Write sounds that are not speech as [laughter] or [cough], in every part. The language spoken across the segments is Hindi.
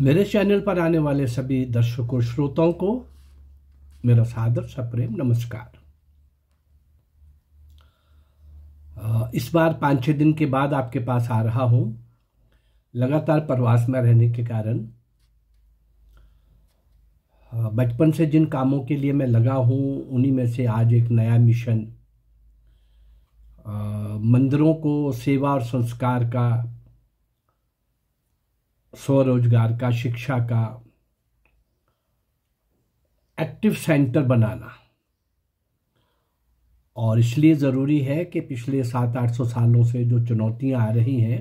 मेरे चैनल पर आने वाले सभी दर्शकों श्रोताओं को मेरा सादर सप्रेम नमस्कार इस बार पाँच छः दिन के बाद आपके पास आ रहा हूँ लगातार प्रवास में रहने के कारण बचपन से जिन कामों के लिए मैं लगा हूँ उन्हीं में से आज एक नया मिशन मंदिरों को सेवा और संस्कार का स्वरोजगार का शिक्षा का एक्टिव सेंटर बनाना और इसलिए ज़रूरी है कि पिछले सात आठ सौ सालों से जो चुनौतियां आ रही हैं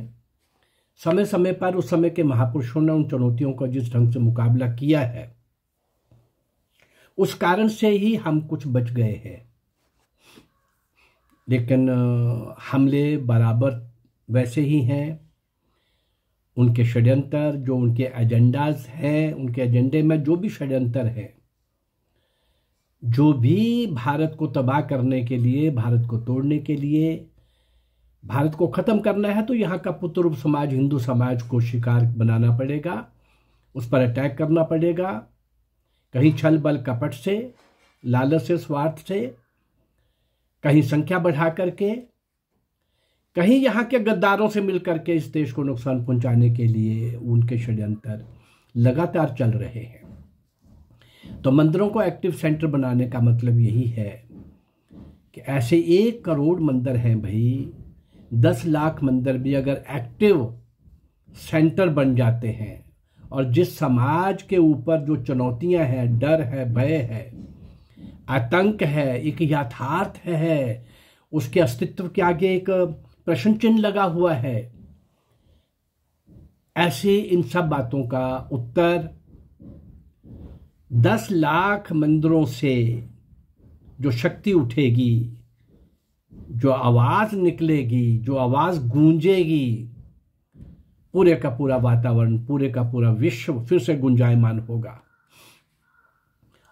समय समय पर उस समय के महापुरुषों ने उन चुनौतियों का जिस ढंग से मुकाबला किया है उस कारण से ही हम कुछ बच गए हैं लेकिन हमले बराबर वैसे ही हैं उनके षड्यंत्र जो उनके एजेंडाज हैं उनके एजेंडे में जो भी षड्यंत्र है जो भी भारत को तबाह करने के लिए भारत को तोड़ने के लिए भारत को ख़त्म करना है तो यहाँ का पुत्र समाज हिंदू समाज को शिकार बनाना पड़ेगा उस पर अटैक करना पड़ेगा कहीं छल बल कपट से लालच से स्वार्थ से कहीं संख्या बढ़ा करके कहीं यहाँ के गद्दारों से मिलकर के इस देश को नुकसान पहुंचाने के लिए उनके षड्यंत्र लगातार चल रहे हैं तो मंदिरों को एक्टिव सेंटर बनाने का मतलब यही है कि ऐसे एक करोड़ मंदिर हैं भाई दस लाख मंदिर भी अगर एक्टिव सेंटर बन जाते हैं और जिस समाज के ऊपर जो चुनौतियां हैं डर है भय है आतंक है एक यथार्थ है उसके अस्तित्व के आगे एक प्रश्न चिन्ह लगा हुआ है ऐसे इन सब बातों का उत्तर दस लाख मंदिरों से जो शक्ति उठेगी जो आवाज निकलेगी जो आवाज गूंजेगी पूरे का पूरा वातावरण पूरे का पूरा विश्व फिर से गुंजायमान होगा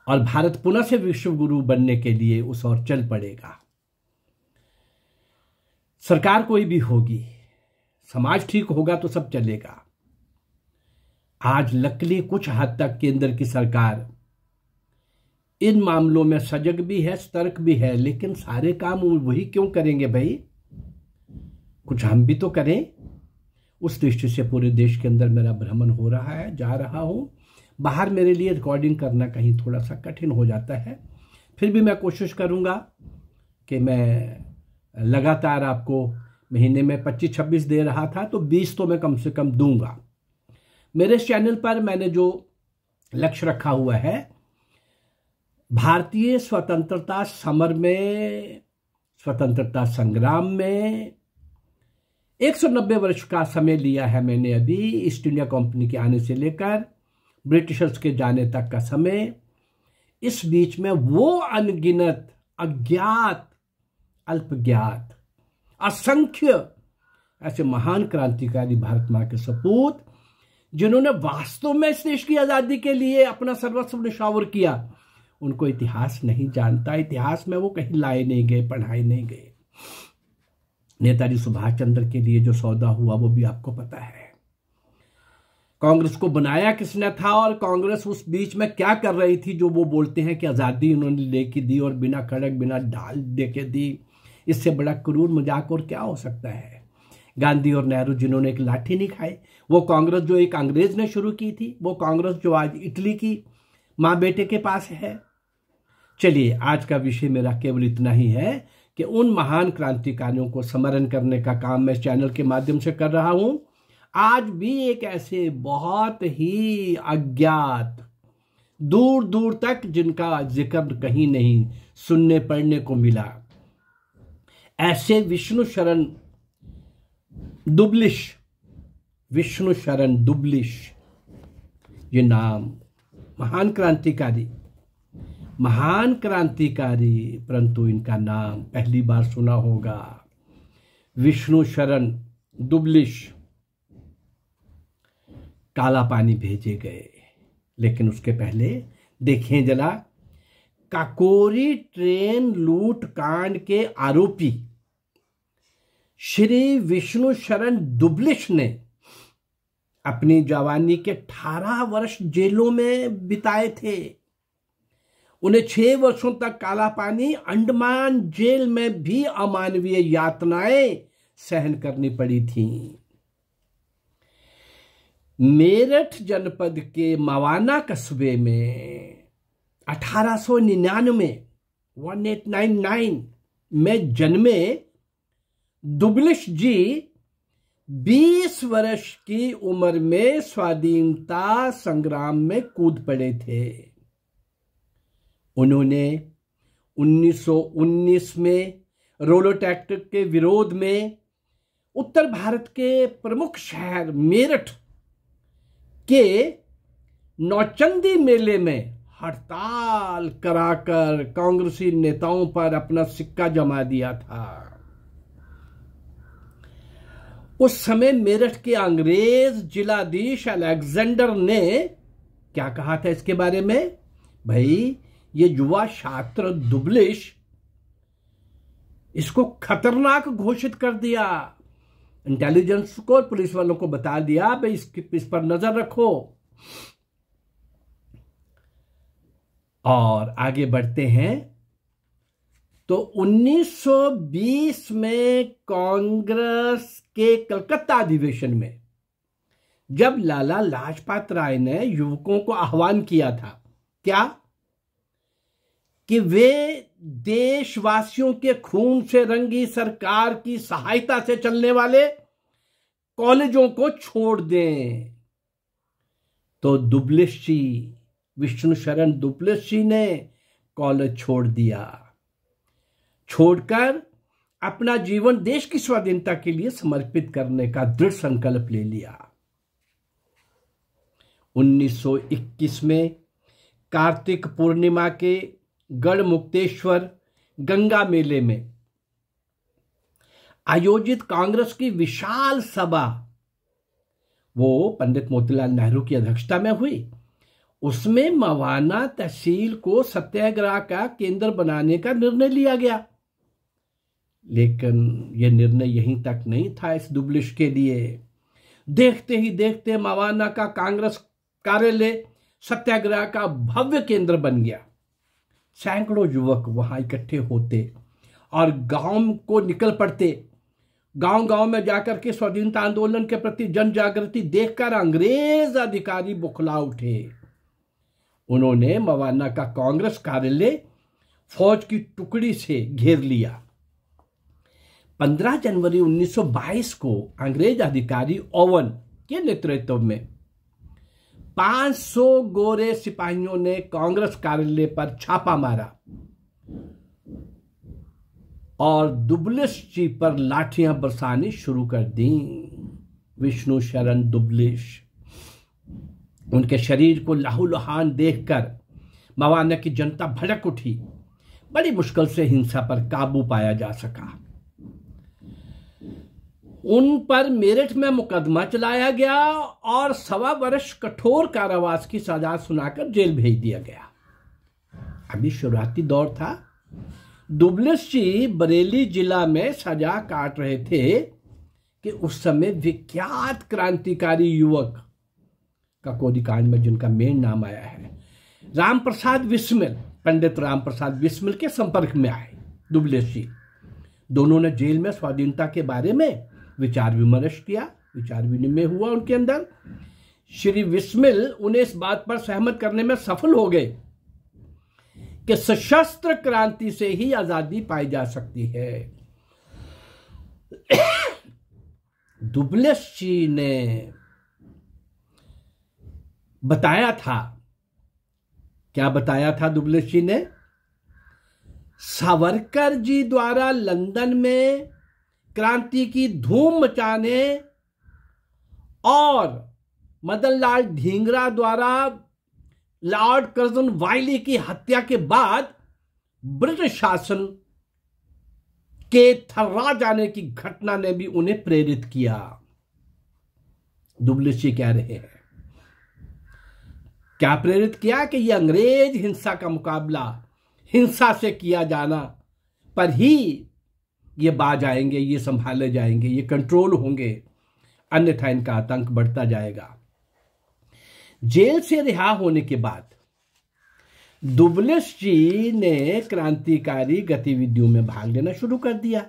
और भारत पुनः से विश्व गुरु बनने के लिए उस और चल पड़ेगा सरकार कोई भी होगी समाज ठीक होगा तो सब चलेगा आज लकली कुछ हद तक केंद्र की सरकार इन मामलों में सजग भी है सतर्क भी है लेकिन सारे काम वही क्यों करेंगे भाई कुछ हम भी तो करें उस दृष्टि से पूरे देश के अंदर मेरा भ्रमण हो रहा है जा रहा हूं बाहर मेरे लिए रिकॉर्डिंग करना कहीं थोड़ा सा कठिन हो जाता है फिर भी मैं कोशिश करूंगा कि मैं लगातार आपको महीने में 25-26 दे रहा था तो 20 तो मैं कम से कम दूंगा मेरे चैनल पर मैंने जो लक्ष्य रखा हुआ है भारतीय स्वतंत्रता समर में स्वतंत्रता संग्राम में 190 वर्ष का समय लिया है मैंने अभी ईस्ट इंडिया कंपनी के आने से लेकर ब्रिटिशर्स के जाने तक का समय इस बीच में वो अनगिनत अज्ञात अल्पज्ञात असंख्य ऐसे महान क्रांतिकारी भारत माँ के सपूत जिन्होंने वास्तव में इस देश की आज़ादी के लिए अपना सर्वस्व निशावर किया उनको इतिहास नहीं जानता इतिहास में वो कहीं लाए नहीं गए पढ़ाए नहीं गए नेताजी सुभाष चंद्र के लिए जो सौदा हुआ वो भी आपको पता है कांग्रेस को बनाया किसने था और कांग्रेस उस बीच में क्या कर रही थी जो वो बोलते हैं कि आज़ादी उन्होंने लेके दी और बिना खड़क बिना ढाल दे के दी इससे बड़ा क्रूर मजाक और क्या हो सकता है गांधी और नेहरू जिन्होंने एक लाठी नहीं खाई वो कांग्रेस जो एक अंग्रेज ने शुरू की थी वो कांग्रेस जो आज इटली की माँ बेटे के पास है चलिए आज का विषय मेरा केवल इतना ही है कि उन महान क्रांतिकारियों को स्मरण करने का काम मैं चैनल के माध्यम से कर रहा हूं आज भी एक ऐसे बहुत ही अज्ञात दूर दूर तक जिनका जिक्र कहीं नहीं सुनने पढ़ने को मिला ऐसे विष्णु शरण दुबलिश विष्णु शरण दुबलिश ये नाम महान क्रांतिकारी महान क्रांतिकारी परंतु इनका नाम पहली बार सुना होगा विष्णु शरण दुबलिश काला पानी भेजे गए लेकिन उसके पहले देखें जरा काकोरी ट्रेन लूट कांड के आरोपी श्री विष्णु शरण दुबलिश ने अपनी जवानी के अठारह वर्ष जेलों में बिताए थे उन्हें छह वर्षों तक काला पानी अंडमान जेल में भी अमानवीय यातनाएं सहन करनी पड़ी थी मेरठ जनपद के मवाना कस्बे में 1899 1899 में जन्मे दुबलिश जी 20 वर्ष की उम्र में स्वाधीनता संग्राम में कूद पड़े थे उन्होंने 1919 में रोलो टैक्टिक के विरोध में उत्तर भारत के प्रमुख शहर मेरठ के नौचंदी मेले में हड़ताल कराकर कांग्रेसी नेताओं पर अपना सिक्का जमा दिया था उस समय मेरठ के अंग्रेज जिलाधीश अलेक्जेंडर ने क्या कहा था इसके बारे में भाई ये युवा छात्र दुबलिश इसको खतरनाक घोषित कर दिया इंटेलिजेंस को और पुलिस वालों को बता दिया भाई इस, इस पर नजर रखो और आगे बढ़ते हैं तो 1920 में कांग्रेस के कलकत्ता अधिवेशन में जब लाला लाजपत राय ने युवकों को आह्वान किया था क्या कि वे देशवासियों के खून से रंगी सरकार की सहायता से चलने वाले कॉलेजों को छोड़ दें तो दुबलिस जी विष्णु शरण दुबलिस जी ने कॉलेज छोड़ दिया छोड़कर अपना जीवन देश की स्वाधीनता के लिए समर्पित करने का दृढ़ संकल्प ले लिया 1921 में कार्तिक पूर्णिमा के गढ़ मुक्तेश्वर गंगा मेले में आयोजित कांग्रेस की विशाल सभा वो पंडित मोतीलाल नेहरू की अध्यक्षता में हुई उसमें मवाना तहसील को सत्याग्रह का केंद्र बनाने का निर्णय लिया गया लेकिन यह निर्णय यहीं तक नहीं था इस दुबलिश के लिए देखते ही देखते मवाना का कांग्रेस कार्यालय सत्याग्रह का भव्य केंद्र बन गया सैकड़ों युवक वहां इकट्ठे होते और गांव को निकल पड़ते गांव गांव में जाकर के स्वाधीनता आंदोलन के प्रति जन जागृति देखकर अंग्रेज अधिकारी बुखला उठे उन्होंने मवाना का कांग्रेस कार्यालय फौज की टुकड़ी से घेर लिया 15 जनवरी 1922 को अंग्रेज अधिकारी ओवन के नेतृत्व में 500 गोरे सिपाहियों ने कांग्रेस कार्यालय पर छापा मारा और दुबले जी पर लाठियां बरसानी शुरू कर दी विष्णु शरण दुबले उनके शरीर को लुहान देखकर मवाना की जनता भड़क उठी बड़ी मुश्किल से हिंसा पर काबू पाया जा सका उन पर मेरठ में मुकदमा चलाया गया और सवा वर्ष कठोर कारावास की सजा सुनाकर जेल भेज दिया गया अभी शुरुआती दौर था दुबलिस जी बरेली जिला में सजा काट रहे थे कि उस समय विख्यात क्रांतिकारी युवक ककोरी कांड में जिनका मेन नाम आया है राम प्रसाद विस्मिल पंडित राम प्रसाद विस्मिल के संपर्क में आए दुबलिस जी दोनों ने जेल में स्वाधीनता के बारे में विचार विमर्श किया विचार विनिमय हुआ उनके अंदर श्री विस्मिल उन्हें इस बात पर सहमत करने में सफल हो गए कि सशस्त्र क्रांति से ही आजादी पाई जा सकती है [coughs] दुबलेस जी ने बताया था क्या बताया था दुबलेस जी ने सावरकर जी द्वारा लंदन में क्रांति की धूम मचाने और मदन लाल ढींगरा द्वारा लॉर्ड कर्जन वाइली की हत्या के बाद ब्रिटिश शासन के थर्रा जाने की घटना ने भी उन्हें प्रेरित किया दुबलिशी कह रहे हैं क्या प्रेरित किया कि यह अंग्रेज हिंसा का मुकाबला हिंसा से किया जाना पर ही ये बाज आएंगे ये संभाले जाएंगे ये कंट्रोल होंगे अन्यथा इनका आतंक बढ़ता जाएगा जेल से रिहा होने के बाद दुबलिस जी ने क्रांतिकारी गतिविधियों में भाग लेना शुरू कर दिया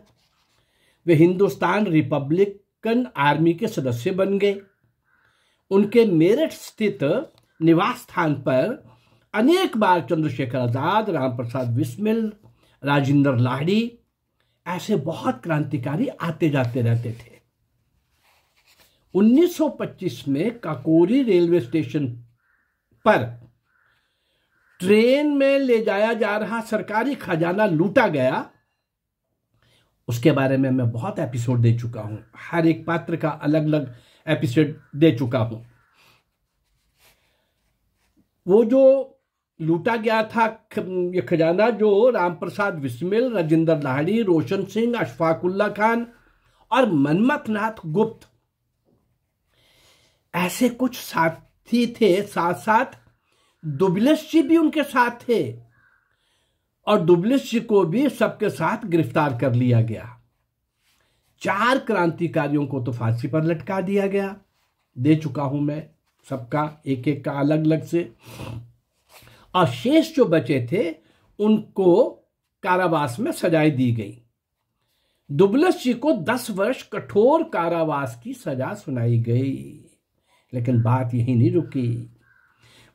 वे हिंदुस्तान रिपब्लिकन आर्मी के सदस्य बन गए उनके मेरठ स्थित निवास स्थान पर अनेक बार चंद्रशेखर आजाद राम प्रसाद बिस्मिल राजेंद्र लाहड़ी ऐसे बहुत क्रांतिकारी आते जाते रहते थे 1925 में काकोरी रेलवे स्टेशन पर ट्रेन में ले जाया जा रहा सरकारी खजाना लूटा गया उसके बारे में मैं बहुत एपिसोड दे चुका हूं हर एक पात्र का अलग अलग एपिसोड दे चुका हूं वो जो लूटा गया था ये खजाना जो रामप्रसाद बिस्मिल राजेंद्र लाहड़ी रोशन सिंह अशफाकुल्ला खान और मनमथ नाथ गुप्त ऐसे कुछ साथी थे साथ साथ दुबलेश जी भी उनके साथ थे और दुबलेश जी को भी सबके साथ गिरफ्तार कर लिया गया चार क्रांतिकारियों को तो फांसी पर लटका दिया गया दे चुका हूं मैं सबका एक एक का अलग अलग से और शेष जो बचे थे उनको कारावास में सजाएं दी गई दुबलस जी को दस वर्ष कठोर कारावास की सजा सुनाई गई लेकिन बात यही नहीं रुकी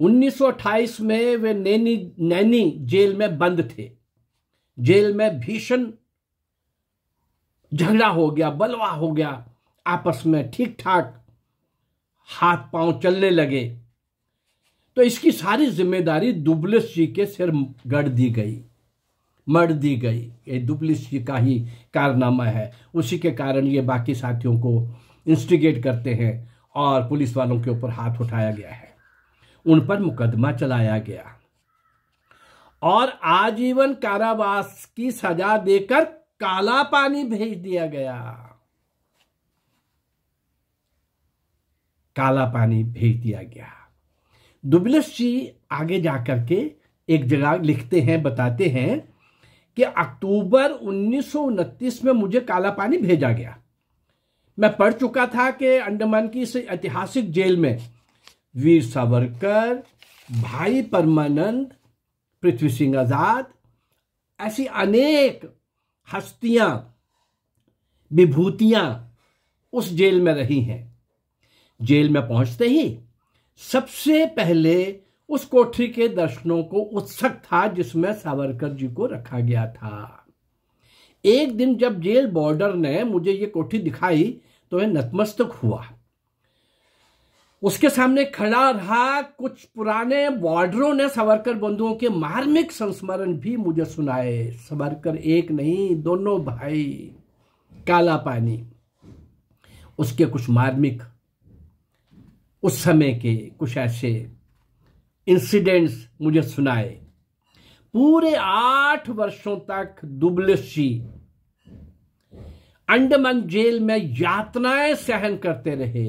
1928 में वे नैनी नैनी जेल में बंद थे जेल में भीषण झगड़ा हो गया बलवा हो गया आपस में ठीक ठाक हाथ पांव चलने लगे तो इसकी सारी जिम्मेदारी दुबलिस जी के सिर गढ़ दी गई मर दी गई ये दुबलिस जी का ही कारनामा है उसी के कारण ये बाकी साथियों को इंस्टिगेट करते हैं और पुलिस वालों के ऊपर हाथ उठाया गया है उन पर मुकदमा चलाया गया और आजीवन कारावास की सजा देकर काला पानी भेज दिया गया काला पानी भेज दिया गया दुबलस जी आगे जा करके एक जगह लिखते हैं बताते हैं कि अक्टूबर उन्नीस में मुझे काला पानी भेजा गया मैं पढ़ चुका था कि अंडमान की इस ऐतिहासिक जेल में वीर सावरकर भाई परमानंद पृथ्वी सिंह आजाद ऐसी अनेक हस्तियां विभूतियां उस जेल में रही हैं जेल में पहुंचते ही सबसे पहले उस कोठरी के दर्शनों को उत्सुक था जिसमें सावरकर जी को रखा गया था एक दिन जब जेल बॉर्डर ने मुझे ये कोठी दिखाई तो मैं नतमस्तक हुआ उसके सामने खड़ा रहा कुछ पुराने बॉर्डरों ने सावरकर बंधुओं के मार्मिक संस्मरण भी मुझे सुनाए सावरकर एक नहीं दोनों भाई काला पानी उसके कुछ मार्मिक उस समय के कुछ ऐसे इंसिडेंट्स मुझे सुनाए पूरे आठ वर्षों तक दुबले जी अंडमान जेल में यातनाएं सहन करते रहे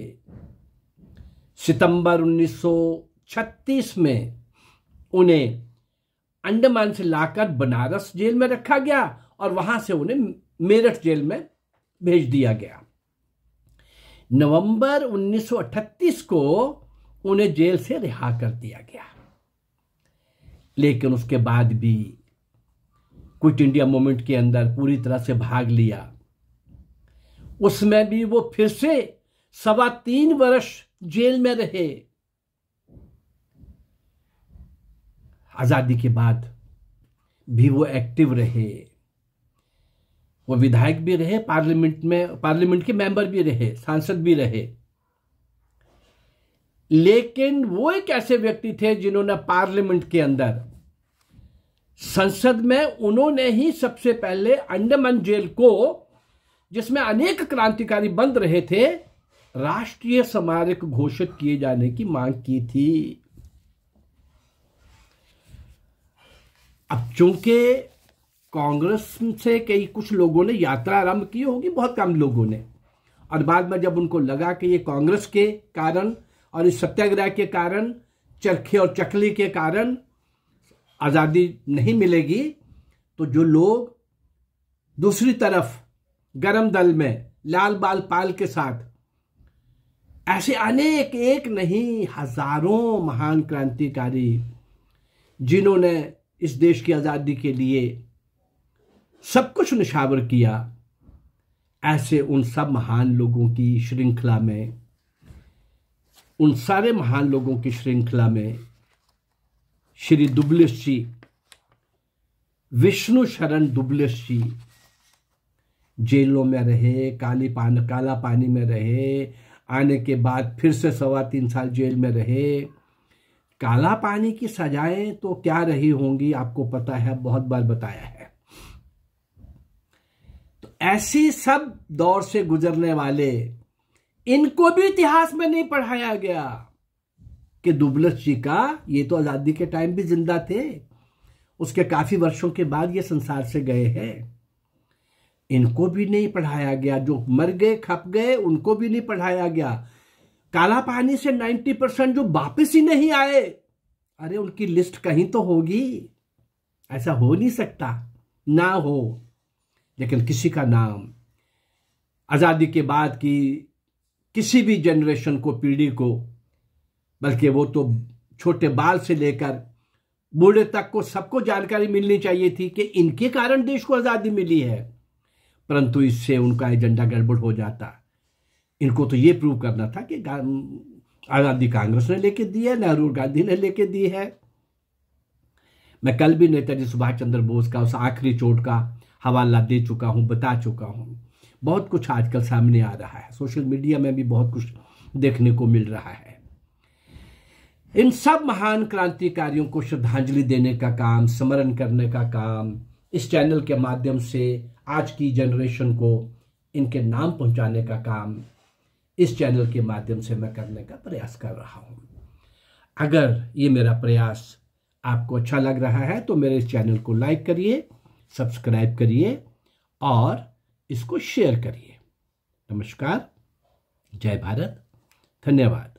सितंबर 1936 में उन्हें अंडमान से लाकर बनारस जेल में रखा गया और वहां से उन्हें मेरठ जेल में भेज दिया गया नवंबर 1938 को उन्हें जेल से रिहा कर दिया गया लेकिन उसके बाद भी क्विट इंडिया मूवमेंट के अंदर पूरी तरह से भाग लिया उसमें भी वो फिर से सवा तीन वर्ष जेल में रहे आजादी के बाद भी वो एक्टिव रहे वो विधायक भी रहे पार्लियामेंट में पार्लियामेंट के मेंबर भी रहे सांसद भी रहे लेकिन वो एक ऐसे व्यक्ति थे जिन्होंने पार्लियामेंट के अंदर संसद में उन्होंने ही सबसे पहले अंडमान जेल को जिसमें अनेक क्रांतिकारी बंद रहे थे राष्ट्रीय स्मारक घोषित किए जाने की मांग की थी अब चूंकि कांग्रेस से कई कुछ लोगों ने यात्रा आरंभ की होगी बहुत कम लोगों ने और बाद में जब उनको लगा कि ये कांग्रेस के कारण और इस सत्याग्रह के कारण चरखे और चकली के कारण आज़ादी नहीं मिलेगी तो जो लोग दूसरी तरफ गरम दल में लाल बाल पाल के साथ ऐसे अनेक एक नहीं हजारों महान क्रांतिकारी जिन्होंने इस देश की आज़ादी के लिए सब कुछ निशावर किया ऐसे उन सब महान लोगों की श्रृंखला में उन सारे महान लोगों की श्रृंखला में श्री दुबलिस जी विष्णु शरण दुबलिस जी जेलों में रहे काली पान काला पानी में रहे आने के बाद फिर से सवा तीन साल जेल में रहे काला पानी की सजाएं तो क्या रही होंगी आपको पता है बहुत बार बताया है ऐसी सब दौर से गुजरने वाले इनको भी इतिहास में नहीं पढ़ाया गया कि दुबलस जी का ये तो आज़ादी के टाइम भी जिंदा थे उसके काफ़ी वर्षों के बाद ये संसार से गए हैं इनको भी नहीं पढ़ाया गया जो मर गए खप गए उनको भी नहीं पढ़ाया गया काला पानी से 90 परसेंट जो वापिस ही नहीं आए अरे उनकी लिस्ट कहीं तो होगी ऐसा हो नहीं सकता ना हो लेकिन किसी का नाम आज़ादी के बाद की किसी भी जनरेशन को पीढ़ी को बल्कि वो तो छोटे बाल से लेकर बूढ़े तक को सबको जानकारी मिलनी चाहिए थी कि इनके कारण देश को आज़ादी मिली है परंतु इससे उनका एजेंडा गड़बड़ हो जाता इनको तो ये प्रूव करना था कि आज़ादी कांग्रेस ने लेके दी है नेहरू गांधी ने लेके दी है मैं कल भी नेताजी सुभाष चंद्र बोस का उस आखिरी चोट का हवाला दे चुका हूँ बता चुका हूँ बहुत कुछ आजकल सामने आ रहा है सोशल मीडिया में भी बहुत कुछ देखने को मिल रहा है इन सब महान क्रांतिकारियों को श्रद्धांजलि देने का काम स्मरण करने का काम इस चैनल के माध्यम से आज की जनरेशन को इनके नाम पहुंचाने का काम इस चैनल के माध्यम से मैं करने का प्रयास कर रहा हूं अगर ये मेरा प्रयास आपको अच्छा लग रहा है तो मेरे इस चैनल को लाइक करिए सब्सक्राइब करिए और इसको शेयर करिए नमस्कार जय भारत धन्यवाद